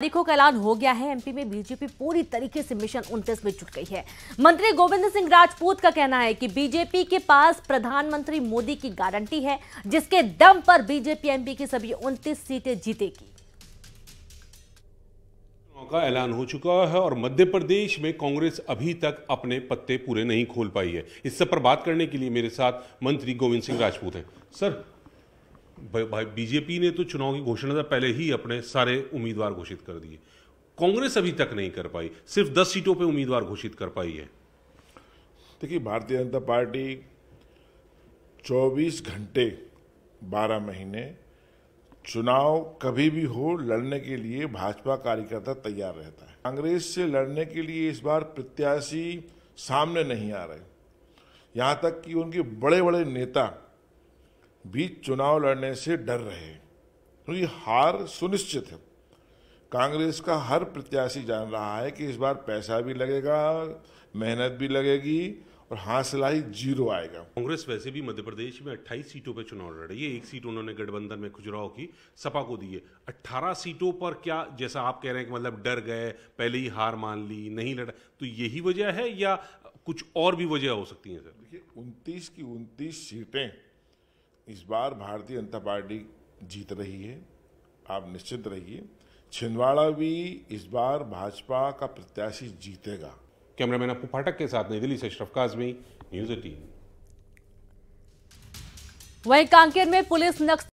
तारीखों का ऐलान हो गया है एमपी में बीजेपी पूरी तरीके से मिशन उन्तीस में जुट गई है मंत्री गोविंद सिंह राजपूत का कहना है कि बीजेपी के पास प्रधानमंत्री मोदी की गारंटी है जिसके दम पर बीजेपी एमपी की सभी उन्तीस सीटें जीतेगी का ऐलान हो चुका है और मध्य प्रदेश में कांग्रेस अभी तक अपने पत्ते पूरे नहीं खोल पाई है इस सब पर बात करने के लिए मेरे साथ मंत्री गोविंद सिंह राजपूत हैं सर भाई बीजेपी ने तो चुनाव की घोषणा से पहले ही अपने सारे उम्मीदवार घोषित कर दिए कांग्रेस अभी तक नहीं कर पाई सिर्फ दस सीटों पे उम्मीदवार घोषित कर पाई है देखिए भारतीय जनता पार्टी 24 घंटे 12 महीने चुनाव कभी भी हो लड़ने के लिए भाजपा कार्यकर्ता तैयार रहता है कांग्रेस से लड़ने के लिए इस बार प्रत्याशी सामने नहीं आ रहे यहाँ तक कि उनके बड़े बड़े नेता भी चुनाव लड़ने से डर रहे हैं क्योंकि तो हार सुनिश्चित है कांग्रेस का हर प्रत्याशी जान रहा है कि इस बार पैसा भी लगेगा मेहनत भी लगेगी और हासिलाई जीरो आएगा कांग्रेस वैसे भी मध्य प्रदेश में 28 सीटों पर चुनाव लड़ रही है एक सीट उन्होंने गठबंधन में खुजराव की सपा को दी है 18 सीटों पर क्या जैसा आप कह रहे हैं कि मतलब डर गए पहले ही हार मान ली नहीं लड़ा तो यही वजह है या कुछ और भी वजह हो सकती है सर देखिए उनतीस की उनतीस सीटें इस बार भारतीय जनता पार्टी जीत रही है आप निश्चित रहिए छिंदवाड़ा भी इस बार भाजपा का प्रत्याशी जीतेगा कैमरामैन आपको फाटक के साथ नई दिल्ली से अशरफ काजमी न्यूज एटीन वही कांकेर में पुलिस नक्स